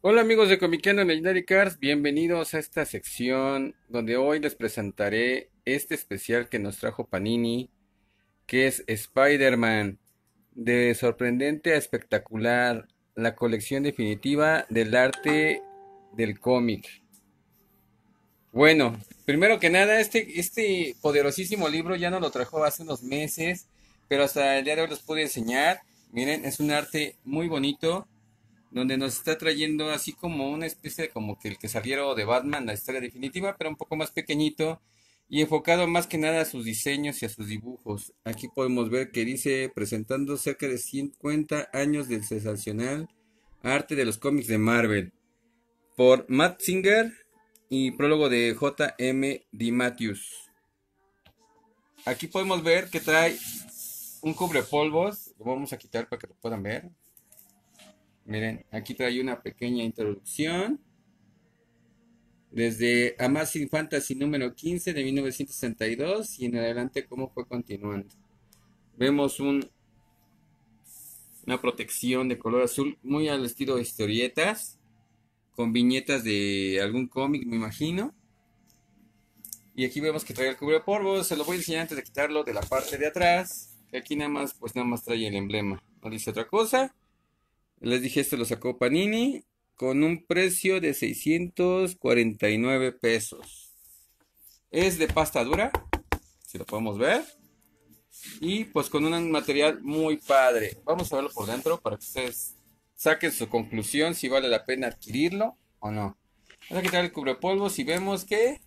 Hola amigos de Comiqueando Legendary Cars, bienvenidos a esta sección donde hoy les presentaré este especial que nos trajo Panini, que es Spider-Man, de sorprendente a espectacular, la colección definitiva del arte del cómic. Bueno, primero que nada, este, este poderosísimo libro ya no lo trajo hace unos meses, pero hasta el día de hoy los pude enseñar. Miren, es un arte muy bonito donde nos está trayendo así como una especie de como que el que salieron de Batman, la historia definitiva, pero un poco más pequeñito y enfocado más que nada a sus diseños y a sus dibujos. Aquí podemos ver que dice presentando cerca de 50 años del sensacional arte de los cómics de Marvel por Matt Singer y prólogo de J.M. D. Matthews. Aquí podemos ver que trae un cubre polvos, lo vamos a quitar para que lo puedan ver. Miren, aquí trae una pequeña introducción. Desde Amazing Fantasy número 15 de 1962 y en adelante cómo fue continuando. Vemos un, una protección de color azul muy al estilo de historietas, con viñetas de algún cómic, me imagino. Y aquí vemos que trae el cubre polvo, se lo voy a enseñar antes de quitarlo de la parte de atrás. Aquí nada más, pues nada más trae el emblema, no dice otra cosa. Les dije, este lo sacó Panini con un precio de 649 pesos. Es de pasta dura, si lo podemos ver. Y pues con un material muy padre. Vamos a verlo por dentro para que ustedes saquen su conclusión si vale la pena adquirirlo o no. Vamos a quitar el cubrepolvo y vemos que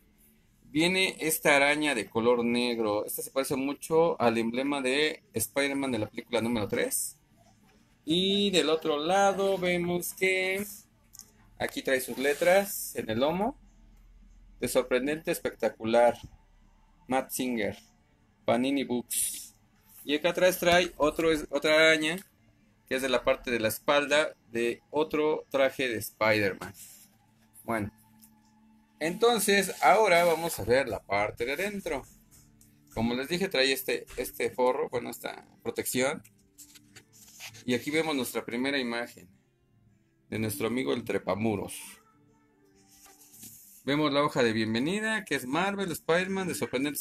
viene esta araña de color negro. Esta se parece mucho al emblema de Spider-Man de la película número 3. Y del otro lado vemos que aquí trae sus letras en el lomo. De sorprendente espectacular. Matt Singer. Panini Books. Y acá atrás trae otro, otra araña que es de la parte de la espalda de otro traje de Spider-Man. Bueno, entonces ahora vamos a ver la parte de adentro. Como les dije, trae este, este forro, bueno, esta protección y aquí vemos nuestra primera imagen de nuestro amigo el Trepamuros. Vemos la hoja de bienvenida, que es Marvel, Spider-Man, de sorprendente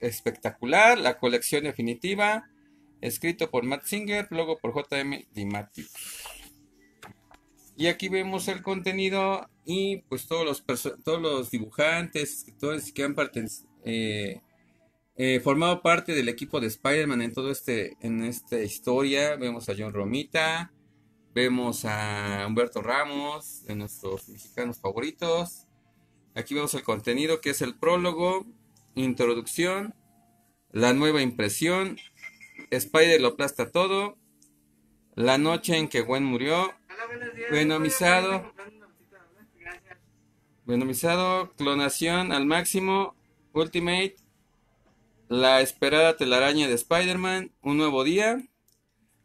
espectacular, la colección definitiva, escrito por Matt Singer, luego por JM Dimati. Y aquí vemos el contenido y pues todos los, todos los dibujantes, escritores que han eh, eh, formado parte del equipo de Spider-Man en todo este, en esta historia. Vemos a John Romita, vemos a Humberto Ramos, de nuestros mexicanos favoritos. Aquí vemos el contenido que es el prólogo, introducción, la nueva impresión, Spider lo aplasta todo, la noche en que Gwen murió, venomizado, venomizado, clonación al máximo, Ultimate, la esperada telaraña de Spider-Man, Un nuevo día,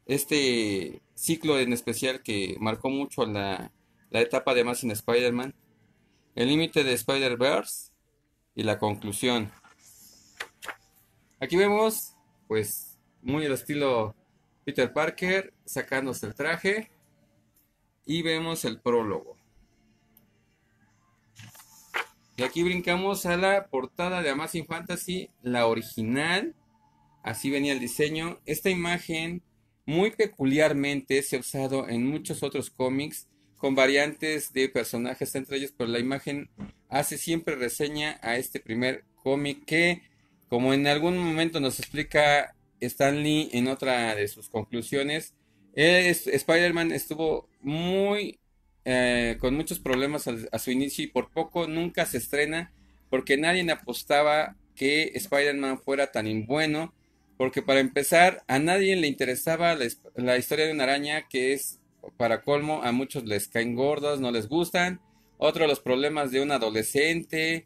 este ciclo en especial que marcó mucho la, etapa de más en Spider-Man, El límite de Spider-Verse y la conclusión. Aquí vemos, pues, muy el estilo Peter Parker sacándose el traje y vemos el prólogo. Y aquí brincamos a la portada de Amazing Fantasy, la original. Así venía el diseño. Esta imagen muy peculiarmente se ha usado en muchos otros cómics con variantes de personajes entre ellos, pero la imagen hace siempre reseña a este primer cómic que, como en algún momento nos explica Stanley en otra de sus conclusiones, Spider-Man estuvo muy eh, con muchos problemas a, su inicio y por poco nunca se estrena porque nadie apostaba que Spider-Man fuera tan bueno. Porque para empezar, a nadie le interesaba la, historia de una araña que es, para colmo, a muchos les caen gordos, no les gustan. Otro, los problemas de un adolescente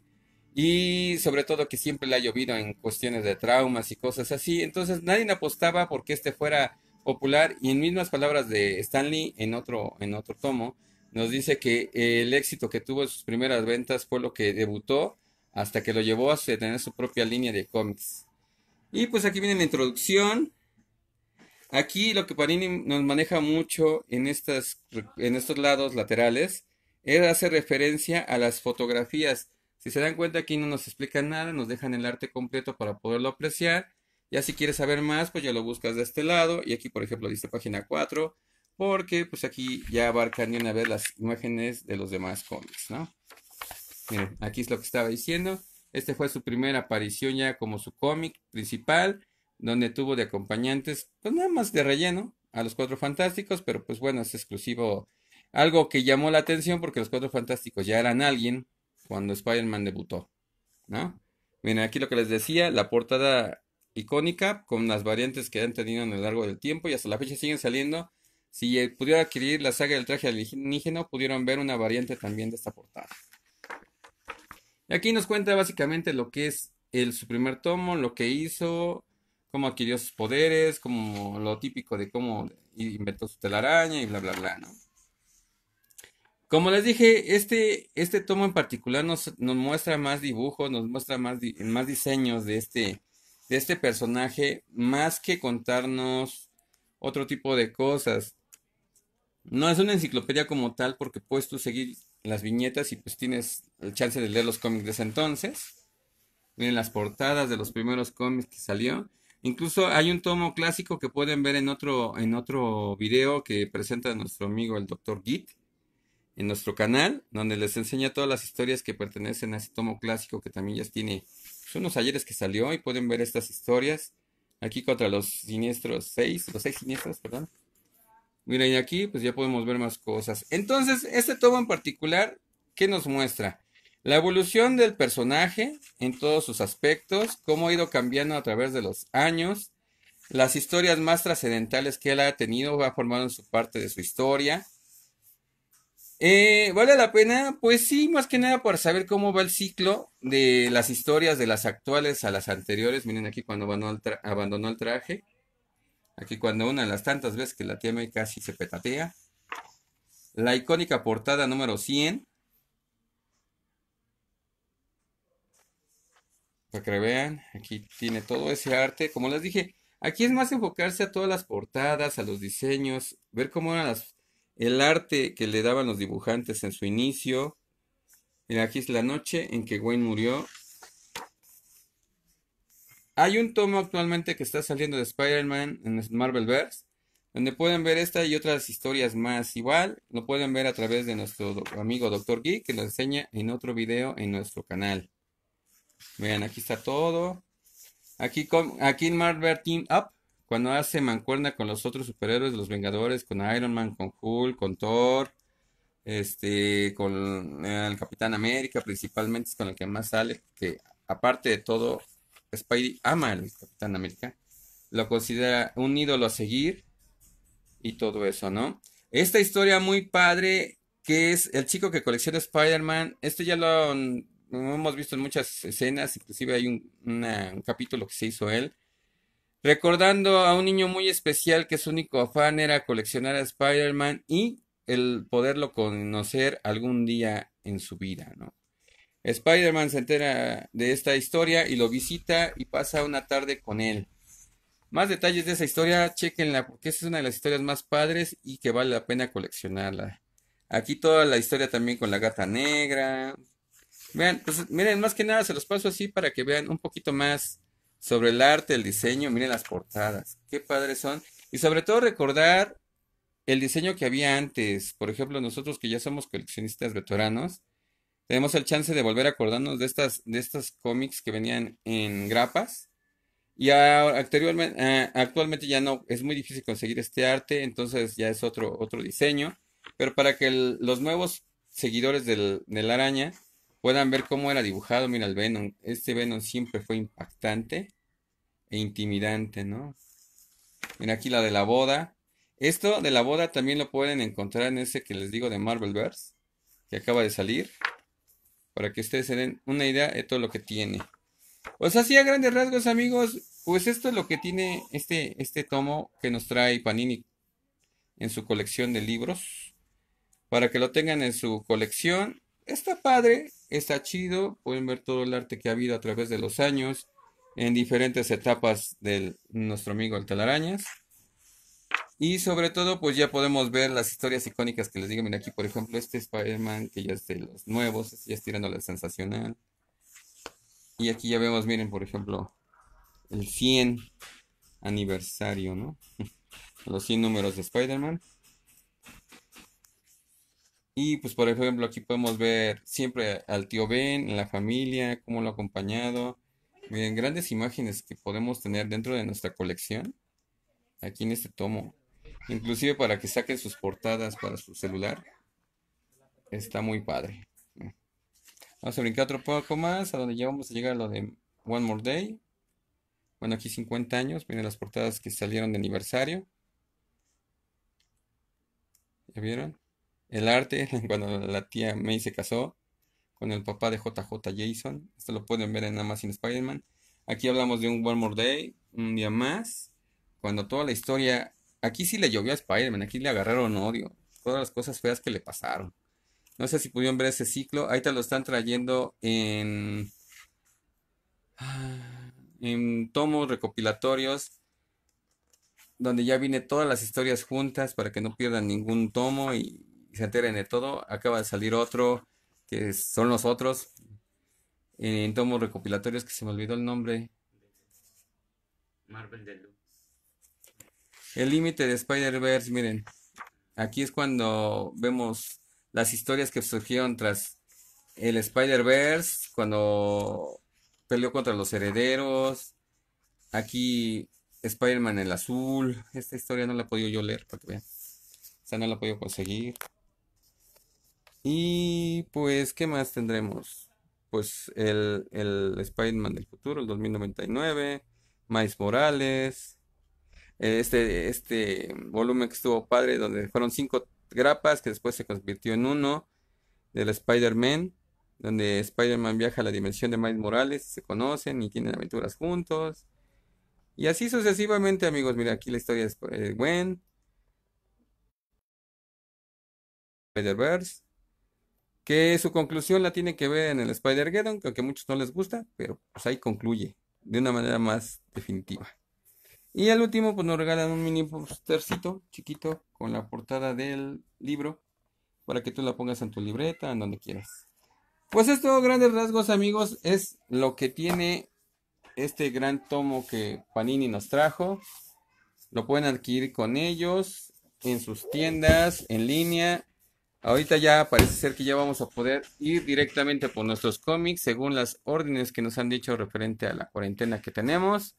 y sobre todo que siempre le ha llovido en cuestiones de traumas y cosas así. Entonces nadie apostaba porque este fuera popular y en mismas palabras de Stanley en otro, en otro tomo, nos dice que el éxito que tuvo en sus primeras ventas fue lo que debutó hasta que lo llevó a tener su propia línea de cómics. Y pues aquí viene la introducción. Aquí lo que Panini nos maneja mucho en, estas, en estos lados laterales es hacer referencia a las fotografías. Si se dan cuenta aquí no nos explican nada, nos dejan el arte completo para poderlo apreciar. Ya si quieres saber más, pues ya lo buscas de este lado. Y aquí, por ejemplo, dice página 4, porque pues aquí ya abarcan bien una vez las imágenes de los demás cómics, ¿no? Miren, aquí es lo que estaba diciendo. Este fue su primera aparición ya como su cómic principal, donde tuvo de acompañantes, pues nada más de relleno, a los Cuatro Fantásticos, pero pues bueno, es exclusivo. Algo que llamó la atención porque los Cuatro Fantásticos ya eran alguien cuando Spider-Man debutó, ¿no? Miren, aquí lo que les decía, la portada icónica con las variantes que han tenido a lo largo del tiempo y hasta la fecha siguen saliendo si eh, pudiera adquirir la saga del traje alienígena, pudieron ver una variante también de esta portada. Y aquí nos cuenta básicamente lo que es el, su primer tomo, lo que hizo, cómo adquirió sus poderes, como lo típico de cómo inventó su telaraña y bla, bla, bla, ¿no? Como les dije, este, este tomo en particular nos, muestra más dibujos, nos muestra más, más diseños de este, de este personaje, más que contarnos otro tipo de cosas. No es una enciclopedia como tal porque puedes tú seguir las viñetas y pues tienes el chance de leer los cómics de ese entonces. Miren las portadas de los primeros cómics que salió. Incluso hay un tomo clásico que pueden ver en otro, en otro video que presenta nuestro amigo el doctor Git en nuestro canal, donde les enseña todas las historias que pertenecen a ese tomo clásico que también ya tiene son pues, unos ayeres que salió y pueden ver estas historias aquí contra los siniestros seis, los seis siniestros, perdón. Miren aquí pues ya podemos ver más cosas. Entonces, este tomo en particular, ¿qué nos muestra? La evolución del personaje en todos sus aspectos, cómo ha ido cambiando a través de los años, las historias más trascendentales que él ha tenido, va formando su parte de su historia. Eh, ¿Vale la pena? Pues sí, más que nada para saber cómo va el ciclo de las historias de las actuales a las anteriores. Miren aquí cuando abandonó el traje. Aquí cuando una de las tantas veces que la tiene casi se petatea. La icónica portada número 100. Para que vean, aquí tiene todo ese arte. Como les dije, aquí es más enfocarse a todas las portadas, a los diseños, ver cómo era el arte que le daban los dibujantes en su inicio. Mira, aquí es la noche en que Wayne murió hay un tomo actualmente que está saliendo de Spider-Man en Marvel Verse, donde pueden ver esta y otras historias más igual. Lo pueden ver a través de nuestro amigo Dr. Geek, que lo enseña en otro video en nuestro canal. Vean, aquí está todo. Aquí, con, aquí en Marvel Team Up, cuando hace mancuerna con los otros superhéroes de los Vengadores, con Iron Man, con Hulk, con Thor, este, con el Capitán América, principalmente es con el que más sale, que aparte de todo, Spidey ama al Capitán América, lo considera un ídolo a seguir y todo eso, ¿no? Esta historia muy padre que es el chico que colecciona Spider-Man, esto ya lo, hemos visto en muchas escenas, inclusive hay un, un capítulo que se hizo él, recordando a un niño muy especial que su único afán era coleccionar a Spider-Man y el poderlo conocer algún día en su vida, ¿no? Spider-Man se entera de esta historia y lo visita y pasa una tarde con él. Más detalles de esa historia, chequenla, porque esa es una de las historias más padres y que vale la pena coleccionarla. Aquí toda la historia también con la gata negra. Pues, miren, más que nada se los paso así para que vean un poquito más sobre el arte, el diseño. Miren las portadas, qué padres son. Y sobre todo recordar el diseño que había antes. Por ejemplo, nosotros que ya somos coleccionistas veteranos, tenemos el chance de volver a acordarnos de estas, de estos cómics que venían en grapas. Y eh, actualmente, ya no, es muy difícil conseguir este arte, entonces ya es otro, otro diseño. Pero para que los nuevos seguidores del, de la araña puedan ver cómo era dibujado, mira el Venom. Este Venom siempre fue impactante e intimidante, ¿no? Mira aquí la de la boda. Esto de la boda también lo pueden encontrar en ese que les digo de Marvel Verse. que acaba de salir para que ustedes se den una idea de todo lo que tiene. Pues así a grandes rasgos, amigos, pues esto es lo que tiene este, este tomo que nos trae Panini en su colección de libros. Para que lo tengan en su colección. Está padre, está chido. Pueden ver todo el arte que ha habido a través de los años en diferentes etapas de nuestro amigo el Telarañas. Y sobre todo, pues ya podemos ver las historias icónicas que les digo. Mira aquí, por ejemplo, este Spider-Man, que ya es de los nuevos, este ya es la sensacional. Y aquí ya vemos, miren, por ejemplo, el 100 aniversario, ¿no? los 100 números de Spider-Man. Y pues, por ejemplo, aquí podemos ver siempre al tío Ben, la familia, cómo lo ha acompañado. Miren, grandes imágenes que podemos tener dentro de nuestra colección aquí en este tomo. Inclusive para que saquen sus portadas para su celular. Está muy padre. Vamos a brincar otro poco más, a donde ya vamos a llegar a lo de One More Day. Bueno, aquí 50 años, vienen las portadas que salieron de aniversario. ¿Ya vieron? El arte, cuando la tía May se casó con el papá de JJ Jason. Esto lo pueden ver en nada Spider-Man. Aquí hablamos de un One More Day, un día más. Cuando toda la historia. Aquí sí le llovió a Spider-Man, aquí le agarraron odio. Todas las cosas feas que le pasaron. No sé si pudieron ver ese ciclo. Ahí te lo están trayendo en. Ah, en tomos recopilatorios. Donde ya viene todas las historias juntas para que no pierdan ningún tomo y, se enteren de todo. Acaba de salir otro que son los otros. En tomos recopilatorios que se me olvidó el nombre. Marvel el límite de Spider-Verse, miren. Aquí es cuando vemos las historias que surgieron tras el Spider-Verse, cuando peleó contra los herederos. Aquí Spider-Man el azul. Esta historia no la he podido yo leer para que vean. O sea, no la he podido conseguir. Y pues, ¿qué más tendremos? Pues el, el Spider-Man del futuro, el 2099, Miles Morales, este, este volumen que estuvo padre, donde fueron cinco grapas que después se convirtió en uno, del Spider-Man, donde Spider-Man viaja a la dimensión de Miles Morales, se conocen y tienen aventuras juntos. Y así sucesivamente, amigos. Mira, aquí la historia de eh, Gwen. Spider-Verse. Que su conclusión la tiene que ver en el Spider-Geddon, que aunque a muchos no les gusta, pero pues ahí concluye de una manera más definitiva. Y al último, pues nos regalan un mini postercito chiquito con la portada del libro para que tú la pongas en tu libreta, en donde quieras. Pues esto, grandes rasgos, amigos, es lo que tiene este gran tomo que Panini nos trajo. Lo pueden adquirir con ellos en sus tiendas, en línea. Ahorita ya parece ser que ya vamos a poder ir directamente por nuestros cómics según las órdenes que nos han dicho referente a la cuarentena que tenemos.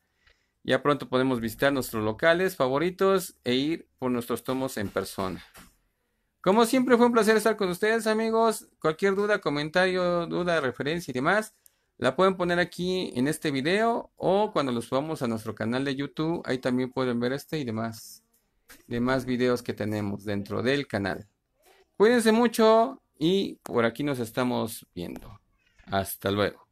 Ya pronto podemos visitar nuestros locales favoritos e ir por nuestros tomos en persona. Como siempre fue un placer estar con ustedes amigos. Cualquier duda, comentario, duda, referencia y demás, la pueden poner aquí en este video o cuando los subamos a nuestro canal de YouTube, ahí también pueden ver este y demás, demás videos que tenemos dentro del canal. Cuídense mucho y por aquí nos estamos viendo. Hasta luego.